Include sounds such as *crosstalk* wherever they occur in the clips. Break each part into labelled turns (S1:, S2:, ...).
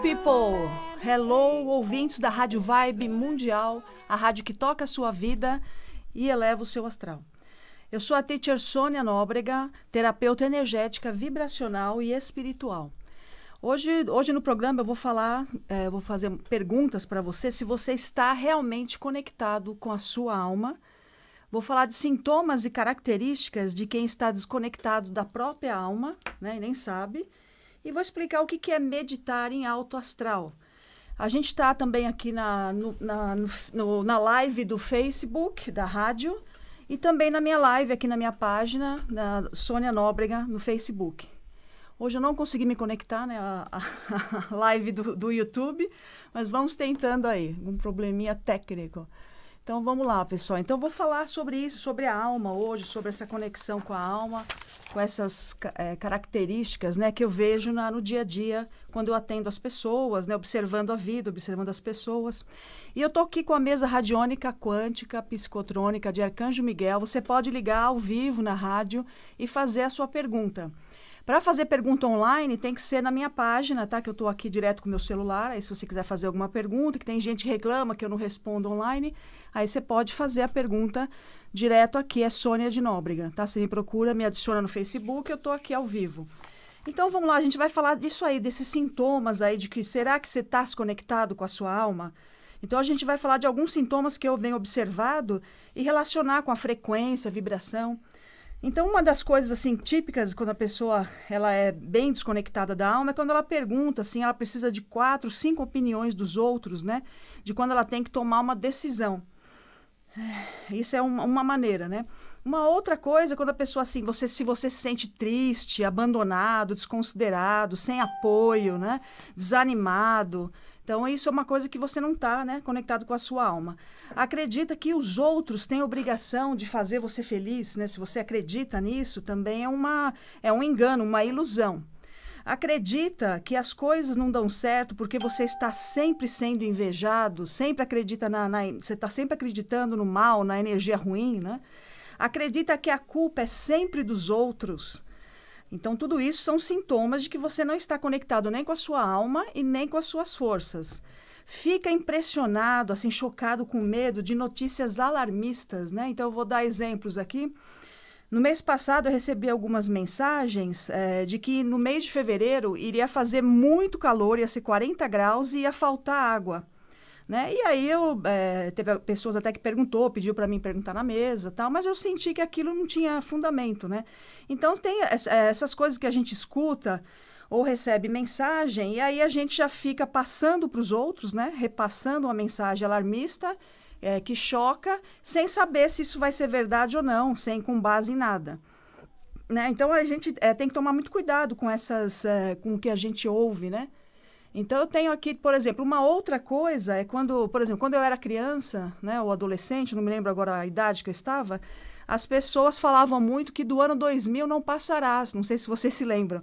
S1: people! Hello, ouvintes da Rádio Vibe Mundial, a rádio que toca a sua vida e eleva o seu astral. Eu sou a teacher Sônia Nóbrega, terapeuta energética, vibracional e espiritual. Hoje, hoje no programa eu vou falar, é, vou fazer perguntas para você se você está realmente conectado com a sua alma. Vou falar de sintomas e características de quem está desconectado da própria alma, né, e nem sabe. E vou explicar o que, é meditar em alto astral. A gente está também aqui na, no, na, no, na live do Facebook, da rádio, e também na minha live aqui na minha página, na Sônia Nóbrega, no Facebook. Hoje eu não consegui me conectar, né, a, a *laughs* live do, do YouTube, mas vamos tentando aí, um probleminha técnico. Então vamos lá, pessoal. Então vou falar sobre isso, sobre a alma hoje, sobre essa conexão com a alma, com essas é, características, né, que eu vejo na, no dia a dia quando eu atendo as pessoas, né, observando a vida, observando as pessoas. E eu tô aqui com a mesa radiônica quântica psicotrônica de Arcanjo Miguel. Você pode ligar ao vivo na rádio e fazer a sua pergunta. Para fazer pergunta online, tem que ser na minha página, tá? Que eu estou aqui direto com o meu celular. Aí, se você quiser fazer alguma pergunta, que tem gente que reclama que eu não respondo online, Aí você pode fazer a pergunta direto aqui, é Sônia de Nóbrega, tá? Você me procura, me adiciona no Facebook, eu estou aqui ao vivo. Então vamos lá, a gente vai falar disso aí, desses sintomas aí de que será que você está se conectado com a sua alma? Então a gente vai falar de alguns sintomas que eu venho observado e relacionar com a frequência, a vibração. Então uma das coisas assim típicas quando a pessoa ela é bem desconectada da alma é quando ela pergunta assim, ela precisa de quatro, cinco opiniões dos outros, né? De quando ela tem que tomar uma decisão. Isso é uma, uma maneira, né? Uma outra coisa, é quando a pessoa assim, você se você se sente triste, abandonado, desconsiderado, sem apoio, né? Desanimado. Então isso é uma coisa que você não está, né, conectado com a sua alma. Acredita que os outros têm obrigação de fazer você feliz, né? Se você acredita nisso, também é uma é um engano, uma ilusão acredita que as coisas não dão certo porque você está sempre sendo invejado, sempre acredita na, na você está sempre acreditando no mal, na energia ruim, né? Acredita que a culpa é sempre dos outros. Então, tudo isso são sintomas de que você não está conectado nem com a sua alma e nem com as suas forças. Fica impressionado, assim, chocado com medo de notícias alarmistas, né? Então, eu vou dar exemplos aqui. No mês passado, eu recebi algumas mensagens é, de que no mês de fevereiro iria fazer muito calor, ia ser 40 graus e ia faltar água. Né? E aí eu é, teve pessoas até que perguntou, pediu para mim perguntar na mesa, tal, mas eu senti que aquilo não tinha fundamento, né? Então tem eh, essas coisas que a gente escuta ou recebe mensagem e aí a gente já fica passando para os outros, né? Repassando uma mensagem alarmista é, que choca, sem saber se isso vai ser verdade ou não, sem com base em nada. Né? Então a gente é, tem que tomar muito cuidado com essas, é, com o que a gente ouve, né? Então eu tenho aqui, por exemplo, uma outra coisa é quando, por exemplo, quando eu era criança, né, ou adolescente, não me lembro agora a idade que eu estava, as pessoas falavam muito que do ano 2000 não passarás, não sei se vocês se lembram.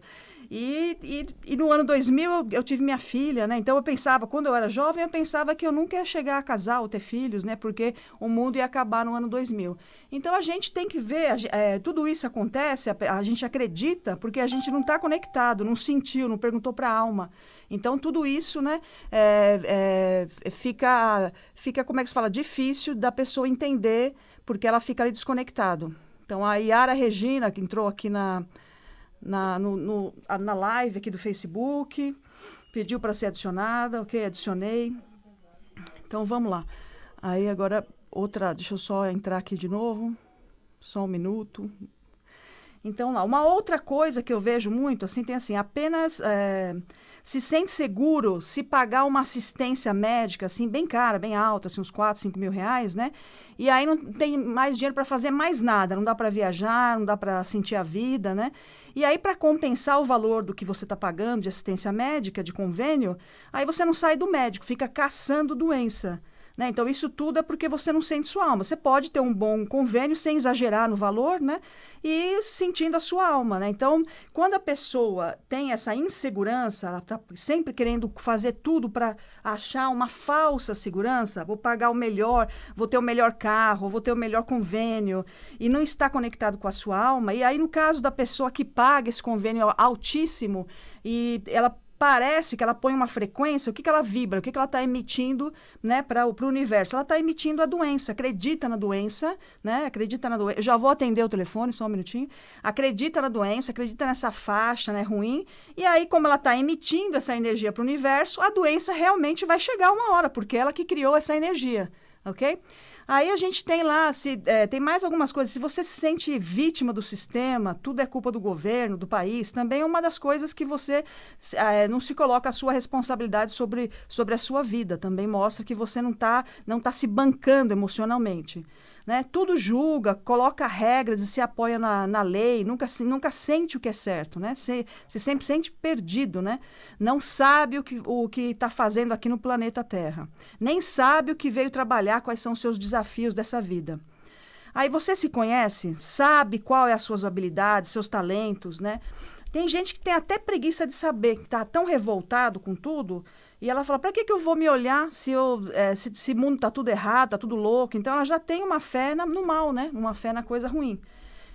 S1: E, e, e, no ano 2000 eu, eu, tive minha filha, né? Então eu pensava, quando eu era jovem, eu pensava que eu nunca ia chegar a casar ou ter filhos, né? Porque o mundo ia acabar no ano 2000. Então a gente tem que ver, é, tudo isso acontece, a, a, gente acredita, porque a gente não está conectado, não sentiu, não perguntou para a alma. Então tudo isso, né? É, é, fica, fica, como é que se fala? Difícil da pessoa entender, porque ela fica ali desconectado. Então a Yara Regina, que entrou aqui na na, no, no, na live aqui do Facebook, pediu para ser adicionada, ok? Adicionei. Então vamos lá. Aí agora outra, deixa eu só entrar aqui de novo, só um minuto. Então lá, uma outra coisa que eu vejo muito, assim, tem assim, apenas. É, se sente seguro se pagar uma assistência médica, assim, bem cara, bem alta, assim, uns 4, 5 mil reais, né? E aí não tem mais dinheiro para fazer mais nada, não dá para viajar, não dá para sentir a vida, né? E aí, para compensar o valor do que você está pagando de assistência médica, de convênio, aí você não sai do médico, fica caçando doença. Né? Então, isso tudo é porque você não sente sua alma. Você pode ter um bom convênio sem exagerar no valor, né? E sentindo a sua alma, né? Então, quando a pessoa tem essa insegurança, ela está sempre querendo fazer tudo para achar uma falsa segurança, vou pagar o melhor, vou ter o melhor carro, vou ter o melhor convênio, e não está conectado com a sua alma. E aí, no caso da pessoa que paga esse convênio altíssimo e ela parece que ela põe uma frequência, o que, que ela vibra, o que, que ela está emitindo né, para o universo? Ela está emitindo a doença, acredita na doença, né? Acredita na doença. eu Já vou atender o telefone, só um minutinho. Acredita na doença, acredita nessa faixa né, ruim. E aí, como ela está emitindo essa energia para o universo, a doença realmente vai chegar uma hora, porque é ela que criou essa energia. ok? Aí a gente tem lá, se, é, tem mais algumas coisas. Se você se sente vítima do sistema, tudo é culpa do governo, do país, também é uma das coisas que você é, não se coloca a sua responsabilidade sobre, sobre a sua vida. Também mostra que você não está não tá se bancando emocionalmente né, tudo julga, coloca regras e se apoia na, na lei, nunca, nunca sente o que é certo, né? Se, se sempre sente perdido, né? Não sabe o que o está fazendo aqui no planeta Terra. Nem sabe o que veio trabalhar, quais são os seus desafios dessa vida. Aí você se conhece, sabe qual é as suas habilidades, seus talentos, né? Tem gente que tem até preguiça de saber, que está tão revoltado com tudo, e ela fala: para que, que eu vou me olhar se o é, se esse mundo está tudo errado, está tudo louco? Então ela já tem uma fé na, no mal, né? Uma fé na coisa ruim.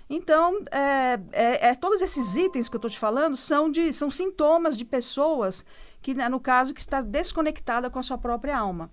S1: Então, é, é, é todos esses itens que eu estou te falando são, de, são sintomas de pessoas que, né, no caso, que está desconectada com a sua própria alma.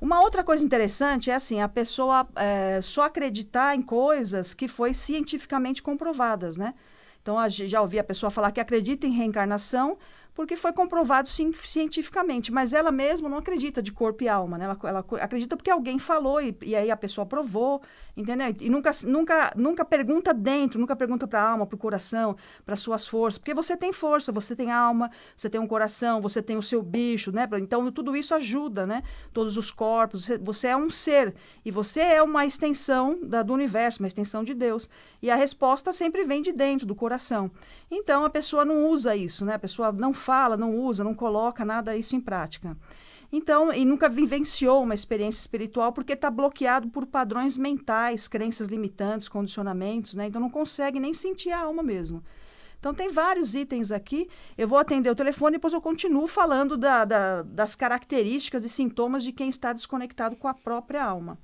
S1: Uma outra coisa interessante é assim, a pessoa é, só acreditar em coisas que foi cientificamente comprovadas, né? Então, já ouvi a pessoa falar que acredita em reencarnação, porque foi comprovado sim, cientificamente. Mas ela mesma não acredita de corpo e alma, né? Ela, ela acredita porque alguém falou e, e, aí a pessoa provou, entendeu? E nunca, nunca, nunca pergunta dentro, nunca pergunta para a alma, para o coração, para suas forças, porque você tem força, você tem alma, você tem um coração, você tem o seu bicho, né? Então tudo isso ajuda, né? Todos os corpos, você, você é um ser e você é uma extensão da, do universo, uma extensão de Deus. E a resposta sempre vem de dentro, do coração. Então a pessoa não usa isso, né? A pessoa não fala, não usa, não coloca nada isso em prática. Então, e nunca vivenciou uma experiência espiritual porque está bloqueado por padrões mentais, crenças limitantes, condicionamentos, né? Então não consegue nem sentir a alma mesmo. Então tem vários itens aqui. Eu vou atender o telefone e depois eu continuo falando da, da, das características e sintomas de quem está desconectado com a própria alma.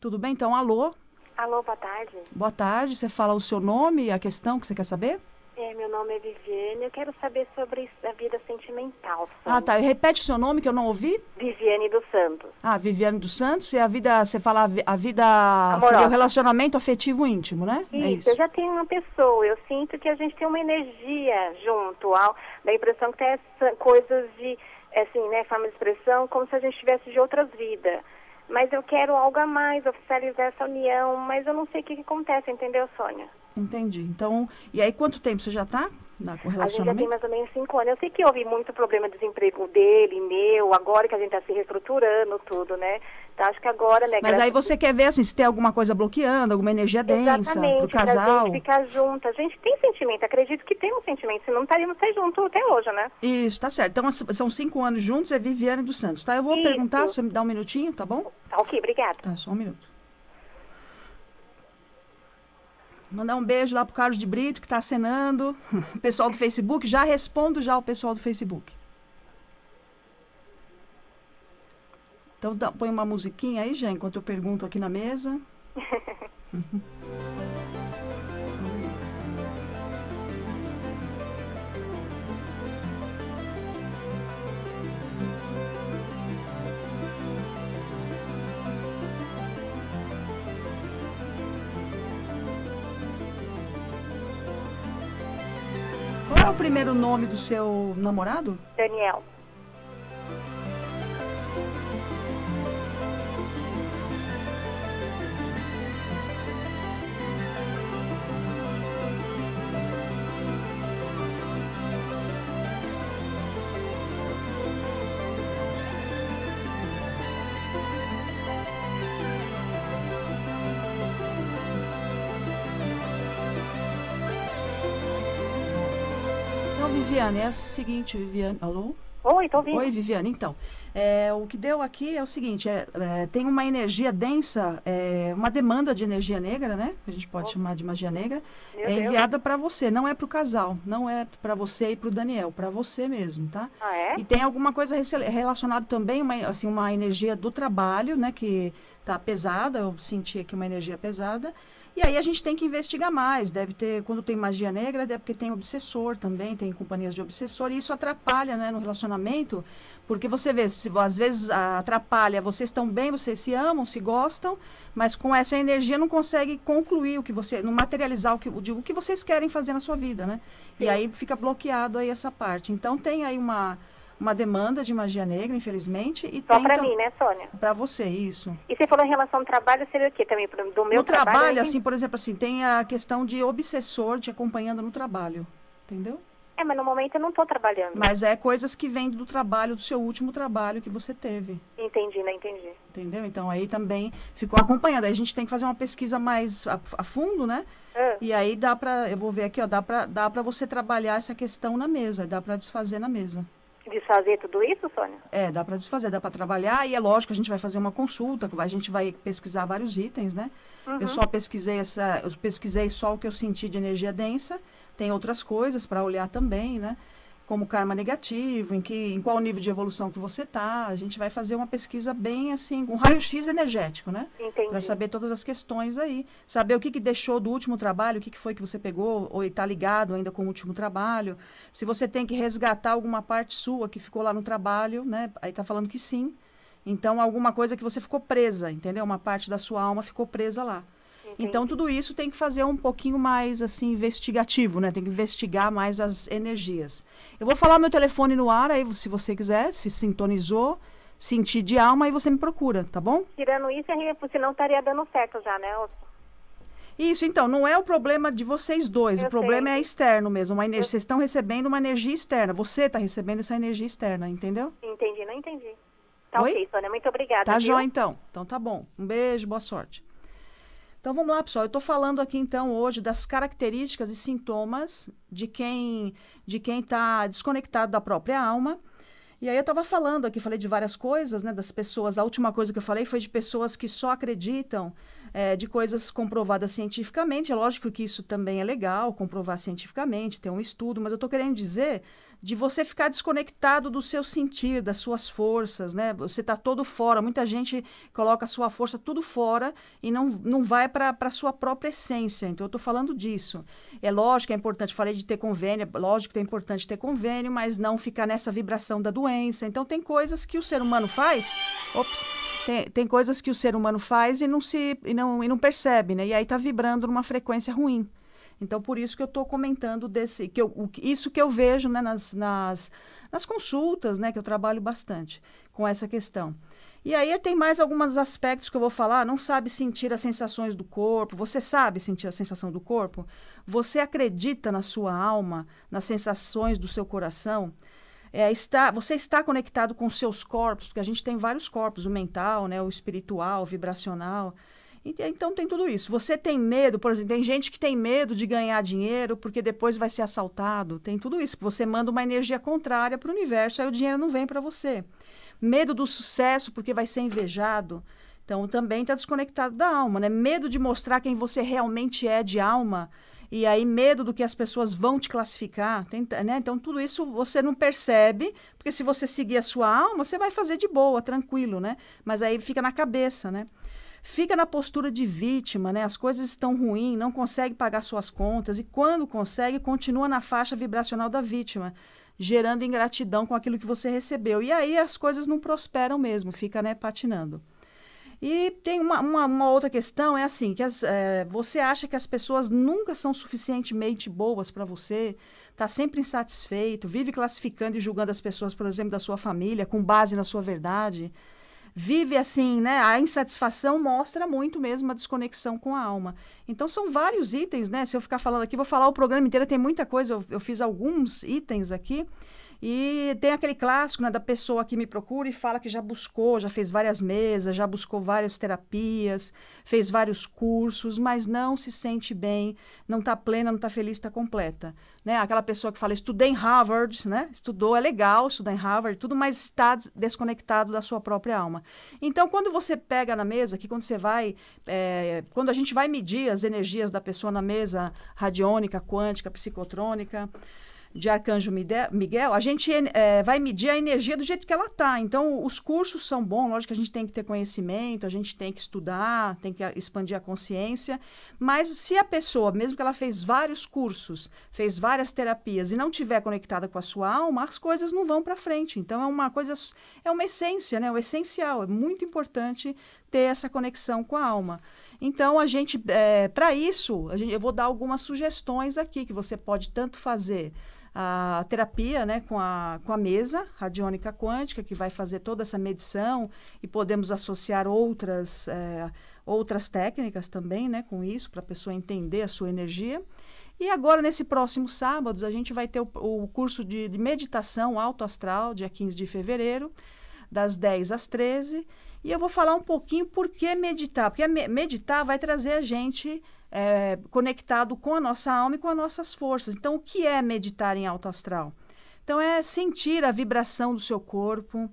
S1: Tudo bem? Então, alô? Alô, boa tarde. Boa tarde. Você fala o seu nome e a questão que você quer saber?
S2: É, meu nome é Viviane. Eu quero saber sobre a vida sentimental. Sabe? Ah,
S1: tá. Repete o seu nome que eu não ouvi. Viviane dos Santos. Ah, Viviane dos Santos. E a vida, você fala a vida, Amorosa. seria o relacionamento afetivo íntimo, né? É isso, é isso. Eu já
S2: tenho uma pessoa. Eu sinto que a gente tem uma energia junto. Ao, dá a impressão que tem essa, coisas de, assim, né, forma de expressão, como se a gente estivesse de outras vidas mas eu quero algo a mais, oficializar essa união, mas eu não sei o que, que acontece, entendeu, Sônia?
S1: Entendi. Então, e aí quanto tempo você já está na A gente já tem mais
S2: ou menos cinco anos. Eu sei que houve muito problema de desemprego dele, meu, agora que a gente está se reestruturando tudo, né? Então, acho que agora, né? Mas aí você
S1: quer ver assim, se tem alguma coisa bloqueando, alguma energia densa pro casal. Exatamente,
S2: ficar junto. A gente tem sentimento, acredito que tem um sentimento, senão não tá,
S1: estaríamos tá até junto até hoje, né? Isso, tá certo. Então são cinco anos juntos, é Viviane dos Santos, tá? Eu vou Isso. perguntar, você me dá um minutinho, tá bom? Tá, ok, obrigada. Tá, só um minuto. Mandar um beijo lá pro Carlos de Brito, que está acenando. O *laughs* pessoal do Facebook, já respondo já o pessoal do Facebook. Então põe uma musiquinha aí, já, enquanto eu pergunto aqui na mesa. *laughs* era é o primeiro nome do seu namorado? Daniel. Viviane, é o seguinte, Viviane. Alô? Oi, tô ouvindo. Oi, Viviane. Então, é, o que deu aqui é o seguinte: é, é, tem uma energia densa, é, uma demanda de energia negra, né? Que a gente pode oh. chamar de magia negra, Meu é enviada para você. Não é para o casal, não é para você e para o Daniel, para você mesmo, tá? Ah, é? E tem alguma coisa relacionada também, uma, assim, uma energia do trabalho, né? Que tá pesada. Eu senti aqui uma energia pesada. E aí a gente tem que investigar mais. Deve ter, quando tem magia negra, é porque tem obsessor também, tem companhias de obsessor, e isso atrapalha né, no relacionamento, porque você vê, se, às vezes atrapalha, vocês estão bem, vocês se amam, se gostam, mas com essa energia não consegue concluir o que você, não materializar o que, o que vocês querem fazer na sua vida, né? E aí fica bloqueado aí essa parte. Então tem aí uma uma demanda de magia negra, infelizmente. E Só para mim,
S2: né, Sônia? Para você, isso. E você falou em relação ao trabalho, seria o quê também? Do meu no trabalho, trabalho assim,
S1: por exemplo, assim, tem a questão de obsessor te acompanhando no trabalho, entendeu? É, mas no momento eu não estou trabalhando. Mas é coisas que vêm do trabalho, do seu último trabalho que você teve. Entendi, né? Entendi. Entendeu? Então aí também ficou acompanhando. Aí a gente tem que fazer uma pesquisa mais a, a fundo, né? Ah. E aí dá para, eu vou ver aqui, ó, dá para dá pra você trabalhar essa questão na mesa, dá para desfazer na mesa desfazer tudo isso, Sônia? É, dá para desfazer, dá para trabalhar e é lógico, a gente vai fazer uma consulta, a gente vai pesquisar vários itens, né? Uhum. Eu só pesquisei essa, eu pesquisei só o que eu senti de energia densa, tem outras coisas para olhar também, né? como karma negativo, em, que, em qual nível de evolução que você está. A gente vai fazer uma pesquisa bem assim, um raio-x energético, né? Para saber todas as questões aí. Saber o que, que deixou do último trabalho, o que, que foi que você pegou, ou está ligado ainda com o último trabalho. Se você tem que resgatar alguma parte sua que ficou lá no trabalho, né? Aí está falando que sim. Então, alguma coisa que você ficou presa, entendeu? Uma parte da sua alma ficou presa lá. Então tudo isso tem que fazer um pouquinho mais assim investigativo, né? Tem que investigar mais as energias. Eu vou falar meu telefone no ar aí, se você quiser, se sintonizou, sentir de alma aí você me procura, tá bom? Tirando isso, senão estaria dando certo já, né? Isso, então, não é o problema de vocês dois, Eu o problema sei. é externo mesmo. Uma energia, Eu... Vocês estão recebendo uma energia externa, você está recebendo essa energia externa, entendeu?
S2: Entendi, não entendi. Tá Oi? ok, Sônia, muito obrigada. Tá já
S1: então. Então tá bom. Um beijo, boa sorte. Então vamos lá, pessoal. Eu estou falando aqui então hoje das características e sintomas de quem de quem está desconectado da própria alma. E aí eu estava falando aqui, falei de várias coisas, né? Das pessoas. A última coisa que eu falei foi de pessoas que só acreditam é, de coisas comprovadas cientificamente. É lógico que isso também é legal, comprovar cientificamente, ter um estudo, mas eu estou querendo dizer de você ficar desconectado do seu sentir, das suas forças, né? Você está todo fora. Muita gente coloca a sua força tudo fora e não, não vai para a sua própria essência. Então, eu estou falando disso. É lógico, é importante. Falei de ter convênio, é lógico que é importante ter convênio, mas não ficar nessa vibração da doença. Então, tem coisas que o ser humano faz. Ops, tem, tem coisas que o ser humano faz e não se e não, e não percebe, né? E aí está vibrando numa frequência ruim. Então, por isso que eu estou comentando desse, que eu, o, isso que eu vejo né, nas, nas, nas consultas, né, que eu trabalho bastante com essa questão. E aí tem mais alguns aspectos que eu vou falar. Não sabe sentir as sensações do corpo. Você sabe sentir a sensação do corpo? Você acredita na sua alma, nas sensações do seu coração? É, está, você está conectado com seus corpos, porque a gente tem vários corpos, o mental, né, o espiritual, o vibracional. Então tem tudo isso. Você tem medo, por exemplo, tem gente que tem medo de ganhar dinheiro porque depois vai ser assaltado. Tem tudo isso. Você manda uma energia contrária para o universo, aí o dinheiro não vem para você. Medo do sucesso porque vai ser invejado. Então também está desconectado da alma, né? Medo de mostrar quem você realmente é de alma. E aí, medo do que as pessoas vão te classificar. né? Então, tudo isso você não percebe, porque se você seguir a sua alma, você vai fazer de boa, tranquilo, né? Mas aí fica na cabeça, né? fica na postura de vítima, né? As coisas estão ruins, não consegue pagar suas contas e quando consegue, continua na faixa vibracional da vítima, gerando ingratidão com aquilo que você recebeu. E aí as coisas não prosperam mesmo, fica, né, patinando. E tem uma, uma, uma outra questão, é assim, que as, é, você acha que as pessoas nunca são suficientemente boas para você, está sempre insatisfeito, vive classificando e julgando as pessoas, por exemplo, da sua família, com base na sua verdade vive assim, né? A insatisfação mostra muito mesmo a desconexão com a alma. Então são vários itens, né? Se eu ficar falando aqui, vou falar o programa inteiro, tem muita coisa, eu, eu fiz alguns itens aqui. E tem aquele clássico né, da pessoa que me procura e fala que já buscou, já fez várias mesas, já buscou várias terapias, fez vários cursos, mas não se sente bem, não está plena, não está feliz, está completa. Né? Aquela pessoa que fala, estudei em Harvard, né? estudou, é legal estudar em Harvard, tudo, mas está desconectado da sua própria alma. Então, quando você pega na mesa, que quando você vai, é, quando a gente vai medir as energias da pessoa na mesa, radiônica, quântica, psicotrônica, de Arcanjo Miguel, a gente é, vai medir a energia do jeito que ela está. Então, os cursos são bons, lógico que a gente tem que ter conhecimento, a gente tem que estudar, tem que expandir a consciência. Mas se a pessoa, mesmo que ela fez vários cursos, fez várias terapias e não tiver conectada com a sua alma, as coisas não vão para frente. Então, é uma coisa, é uma essência, né? O essencial, é muito importante ter essa conexão com a alma. Então, a gente, é, para isso, a gente, eu vou dar algumas sugestões aqui que você pode tanto fazer a terapia né, com, a, com a mesa radiônica quântica, que vai fazer toda essa medição e podemos associar outras, é, outras técnicas também né, com isso, para a pessoa entender a sua energia. E agora, nesse próximo sábado, a gente vai ter o, o curso de, de meditação autoastral, dia 15 de fevereiro, das 10 às 13. E eu vou falar um pouquinho por que meditar, porque meditar vai trazer a gente é, conectado com a nossa alma e com as nossas forças. Então, o que é meditar em alto astral? Então, é sentir a vibração do seu corpo,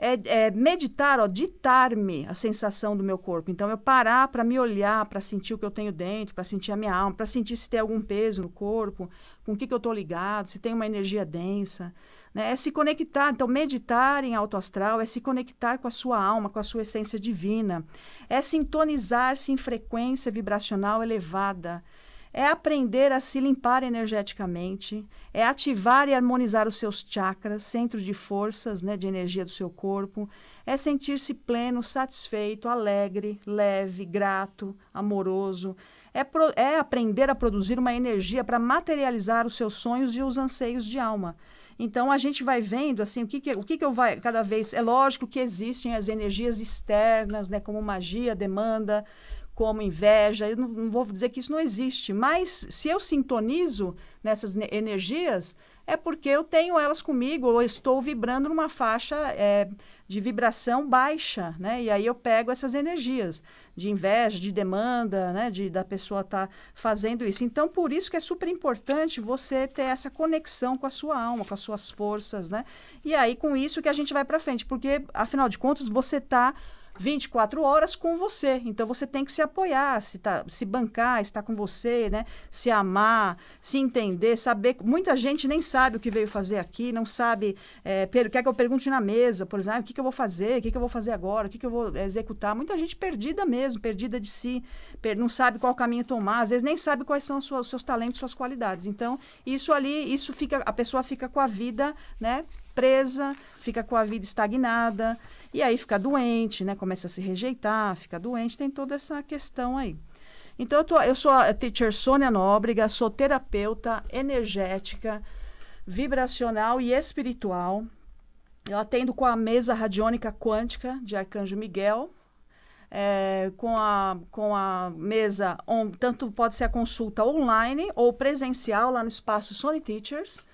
S1: é, é meditar, ó, ditar-me a sensação do meu corpo. Então, eu parar para me olhar, para sentir o que eu tenho dentro, para sentir a minha alma, para sentir se tem algum peso no corpo, com o que, que eu estou ligado, se tem uma energia densa. Né? É se conectar. Então, meditar em alto astral é se conectar com a sua alma, com a sua essência divina. É sintonizar-se em frequência vibracional elevada é aprender a se limpar energeticamente, é ativar e harmonizar os seus chakras, centro de forças, né, de energia do seu corpo, é sentir-se pleno, satisfeito, alegre, leve, grato, amoroso, é, pro, é aprender a produzir uma energia para materializar os seus sonhos e os anseios de alma. Então a gente vai vendo assim o que, que o que, que eu vai cada vez é lógico que existem as energias externas, né, como magia, demanda, como inveja. Eu não, não vou dizer que isso não existe, mas se eu sintonizo nessas energias, é porque eu tenho elas comigo ou estou vibrando numa faixa é, de vibração baixa, né? E aí eu pego essas energias de inveja, de demanda, né? De, da pessoa estar tá fazendo isso. Então, por isso que é super importante você ter essa conexão com a sua alma, com as suas forças, né? E aí, com isso que a gente vai para frente, porque, afinal de contas, você está 24 horas com você. Então você tem que se apoiar, se, tá, se bancar, estar com você, né? Se amar, se entender, saber. Muita gente nem sabe o que veio fazer aqui, não sabe. É, Quer que eu pergunte na mesa, por exemplo, ah, o que, que eu vou fazer, o que, que eu vou fazer agora, o que, que eu vou executar. Muita gente perdida mesmo, perdida de si, per... não sabe qual caminho tomar, às vezes nem sabe quais são os seus talentos, suas qualidades. Então, isso ali, isso fica, a pessoa fica com a vida, né? presa, fica com a vida estagnada, e aí fica doente, né? Começa a se rejeitar, fica doente, tem toda essa questão aí. Então, eu, tô, eu sou a teacher Sônia Nóbrega, sou terapeuta energética, vibracional e espiritual. Eu atendo com a mesa radiônica quântica de Arcanjo Miguel, é, com, a, com a mesa, on, tanto pode ser a consulta online ou presencial lá no espaço Sony Teachers.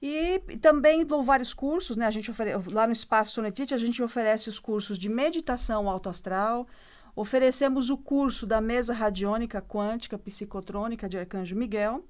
S1: E também dou vários cursos, né? A gente lá no Espaço Sonetite, a gente oferece os cursos de meditação autoastral, oferecemos o curso da mesa radiônica quântica psicotrônica de Arcanjo Miguel.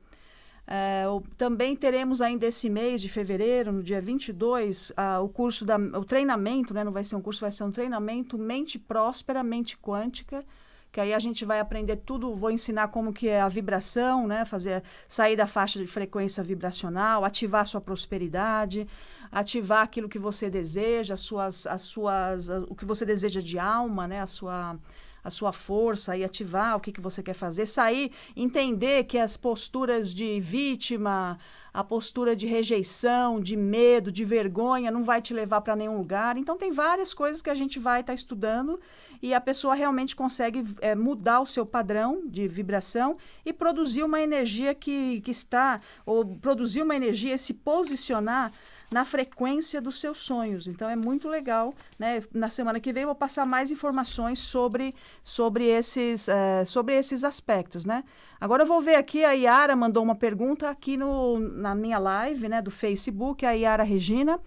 S1: É, o, também teremos ainda esse mês de fevereiro, no dia 22, a, o curso da, o treinamento, né? Não vai ser um curso, vai ser um treinamento Mente Próspera, Mente Quântica, que aí a gente vai aprender tudo, vou ensinar como que é a vibração, né? Fazer sair da faixa de frequência vibracional, ativar sua prosperidade, ativar aquilo que você deseja, as suas, as suas, o que você deseja de alma, né? A sua a sua força e ativar o que, que você quer fazer, sair, entender que as posturas de vítima, a postura de rejeição, de medo, de vergonha não vai te levar para nenhum lugar. Então tem várias coisas que a gente vai estar tá estudando e a pessoa realmente consegue é, mudar o seu padrão de vibração e produzir uma energia que, que está, ou produzir uma energia e se posicionar na frequência dos seus sonhos. Então é muito legal, né? Na semana que vem eu vou passar mais informações sobre, sobre, esses, uh, sobre esses aspectos, né? Agora eu vou ver aqui, a Yara mandou uma pergunta aqui no, na minha live, né, do Facebook, a Yara Regina.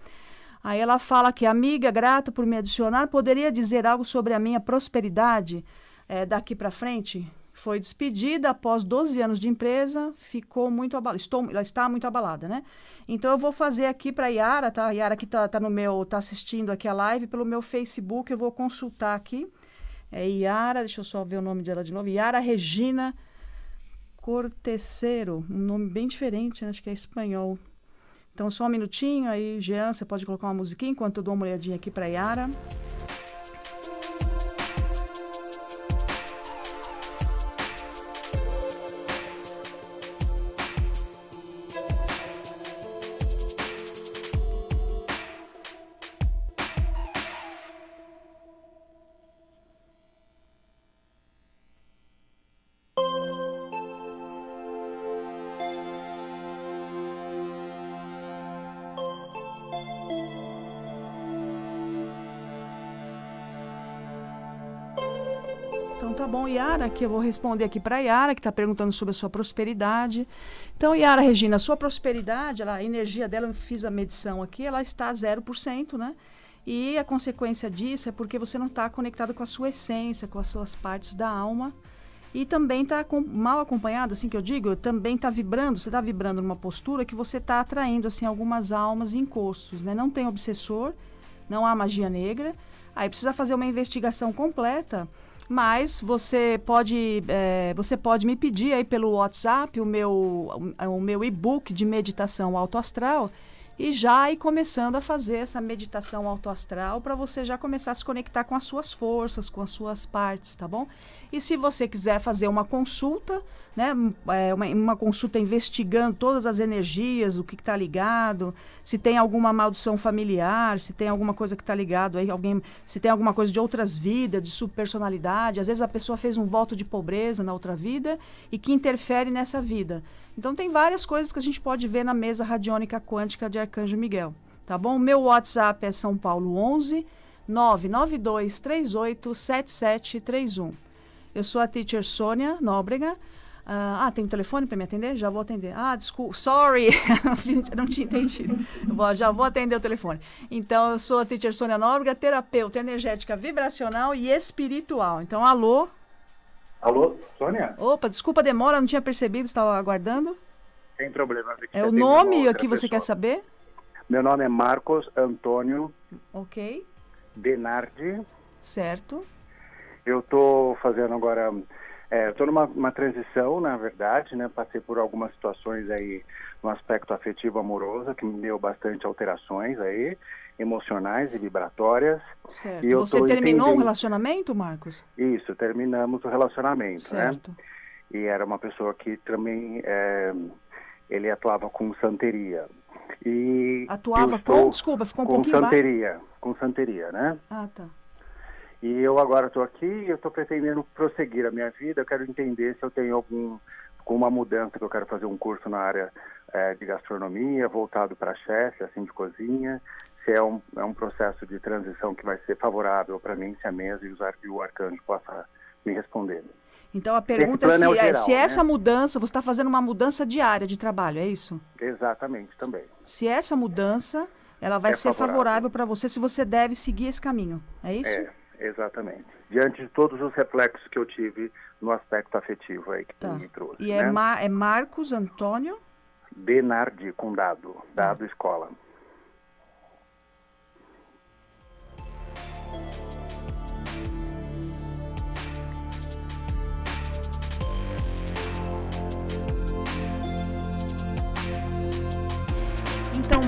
S1: Aí ela fala que, amiga, grata por me adicionar, poderia dizer algo sobre a minha prosperidade é, daqui para frente? Foi despedida após 12 anos de empresa, ficou muito abalada. ela está muito abalada, né? Então eu vou fazer aqui para tá? a Yara, tá? Yara que está tá no meu, está assistindo aqui a live pelo meu Facebook, eu vou consultar aqui. É Yara, deixa eu só ver o nome dela de novo. Yara Regina Corteceiro, um nome bem diferente, né? acho que é espanhol. Então, só um minutinho aí, Jean, você pode colocar uma musiquinha enquanto eu dou uma olhadinha aqui para Yara. tá bom, Yara, que eu vou responder aqui para Yara, que está perguntando sobre a sua prosperidade. Então, Yara Regina, a sua prosperidade, ela, a energia dela, eu fiz a medição aqui, ela está a 0%, né? E a consequência disso é porque você não está conectado com a sua essência, com as suas partes da alma. E também está mal acompanhado, assim que eu digo, também está vibrando, você está vibrando numa postura que você está atraindo assim algumas almas e encostos, né? Não tem obsessor, não há magia negra. Aí precisa fazer uma investigação completa mas você pode, é, você pode me pedir aí pelo WhatsApp o meu, o, meu e-book de meditação autoastral astral e já ir começando a fazer essa meditação autoastral para você já começar a se conectar com as suas forças, com as suas partes, tá bom? E se você quiser fazer uma consulta, né, hum, é, uma, uma consulta investigando todas as energias, o que está ligado, se tem alguma maldição familiar, se tem alguma coisa que está ligado aí, alguém, se tem alguma coisa de outras vidas, de subpersonalidade, às vezes a pessoa fez um voto de pobreza na outra vida e que interfere nessa vida. Então tem várias coisas que a gente pode ver na mesa radiônica quântica de Arcanjo Miguel, tá bom? Meu WhatsApp é São Paulo 11 992 38 7731. Eu sou a teacher Sônia Nóbrega. Uh, ah, tem um telefone para me atender? Já vou atender. Ah, desculpa, sorry, *laughs* não tinha entendido. Bom, já vou atender o telefone. Então, eu sou a teacher Sônia Nóbrega, terapeuta energética vibracional e espiritual. Então, alô,
S2: Alô, Sônia?
S1: Opa, desculpa a demora, não tinha percebido, estava aguardando.
S2: Sem problema. É o nome que você quer saber? Meu nome é Marcos Antônio. Ok. Denardi. Certo. Eu estou fazendo agora. Estou é, numa transição, na verdade, né? Passei por algumas situações aí no aspecto afetivo amoroso que me deu bastante alterações aí emocionais e vibratórias.
S1: Certo. E Você terminou entendendo... o relacionamento, Marcos?
S2: Isso, terminamos o relacionamento, né? certo. né? E era uma pessoa que também é, ele atuava com santeria. E atuava com, desculpa,
S1: ficou um com pouquinho santeria,
S2: com santeria, né? Ah, tá. E eu agora estou aqui, eu estou pretendendo prosseguir a minha vida. Eu quero entender se eu tenho algum com uma mudança que eu quero fazer um curso na área é, de gastronomia, voltado para chefe, assim, de cozinha se é um, é um processo de transição que vai ser favorável para mim, se a mesa e o arcanjo possa me responder.
S1: Então a pergunta é, é se, é geral, se é né? essa mudança, você está fazendo uma mudança diária de trabalho, é isso?
S2: Exatamente, também.
S1: Se essa mudança,
S2: ela vai é ser favorável
S1: para você, se você deve seguir esse caminho, é isso? É,
S2: exatamente. Diante de todos os reflexos que eu tive no aspecto afetivo aí que tá. me trouxe. E é né? é,
S1: Ma é Marcos Antônio?
S2: Benardi, com dado, dado tá. escola.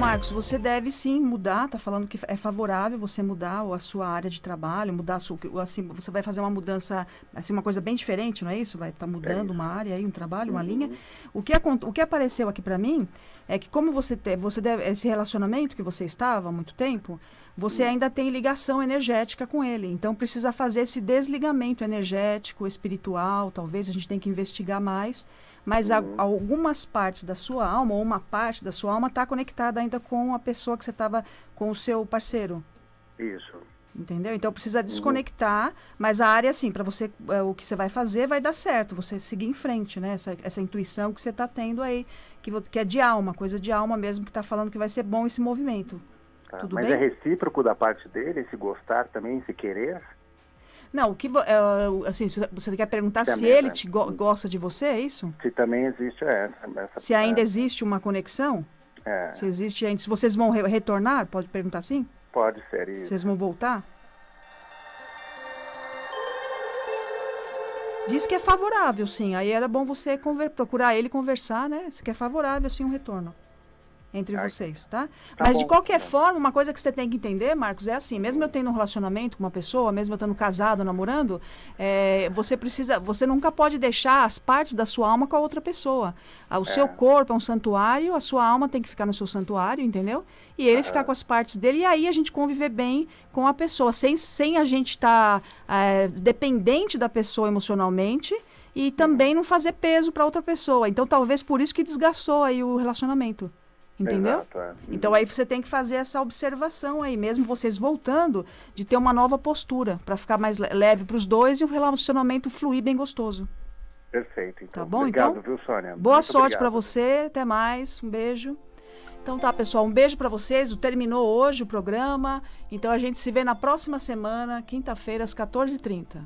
S1: Marcos, você deve sim mudar, tá falando que é favorável você mudar a sua área de trabalho, mudar sua, assim, você vai fazer uma mudança, assim, uma coisa bem diferente, não é isso? Vai estar tá mudando é uma área aí, um trabalho, uma uhum. linha. O que, o que apareceu aqui para mim é que como você, te, você deve, esse relacionamento que você estava há muito tempo, você ainda tem ligação energética com ele. Então precisa fazer esse desligamento energético, espiritual, talvez a gente tem que investigar mais. Mas a, uhum. algumas partes da sua alma, ou uma parte da sua alma, está conectada ainda com a pessoa que você estava com o seu parceiro. Isso. Entendeu? Então precisa uhum. desconectar, mas a área, assim, para você, é, o que você vai fazer vai dar certo, você seguir em frente, né? Essa, essa intuição que você está tendo aí, que, que é de alma, coisa de alma mesmo, que está falando que vai ser bom esse movimento.
S2: Tá? Tudo Mas bem? é recíproco da parte dele esse gostar também, esse querer?
S1: Não, o que é, assim, você quer perguntar também, se é ele né? te go gosta de você, é
S2: isso? Se também existe é, essa. essa se ainda existe
S1: uma conexão? É. Se existe ainda. Se vocês vão re retornar, pode perguntar sim
S2: Pode ser isso. Vocês
S1: vão voltar? Diz que é favorável, sim. Aí era bom você procurar ele conversar, né? Se que é favorável, sim, um retorno entre tá. vocês, tá? tá Mas bom, de qualquer tá forma, uma coisa que você tem que entender, Marcos, é assim, mesmo eu tendo um relacionamento com uma pessoa, mesmo eu estando casado, namorando, é, você precisa, você nunca pode deixar as partes da sua alma com a outra pessoa. O é. seu corpo é um santuário, a sua alma tem que ficar no seu santuário, entendeu? E ele é. ficar com as partes dele, e aí a gente conviver bem com a pessoa, sem, sem a gente estar tá, é, dependente da pessoa emocionalmente e também não fazer peso para outra pessoa. Então, talvez por isso que desgastou aí o relacionamento. Entendeu? Exato, é. Uhum. Então aí você tem que fazer essa observação aí, mesmo vocês voltando, de ter uma nova postura, para ficar mais leve para os dois e o relacionamento fluir bem gostoso.
S2: Perfeito, então. Tá bom, então? obrigado, então? viu, Sônia? Boa Muito sorte para
S1: você, até mais, um beijo. Então tá, pessoal, um beijo para vocês. O terminou hoje o programa. Então a gente se vê na próxima semana, quinta-feira, às 14h30.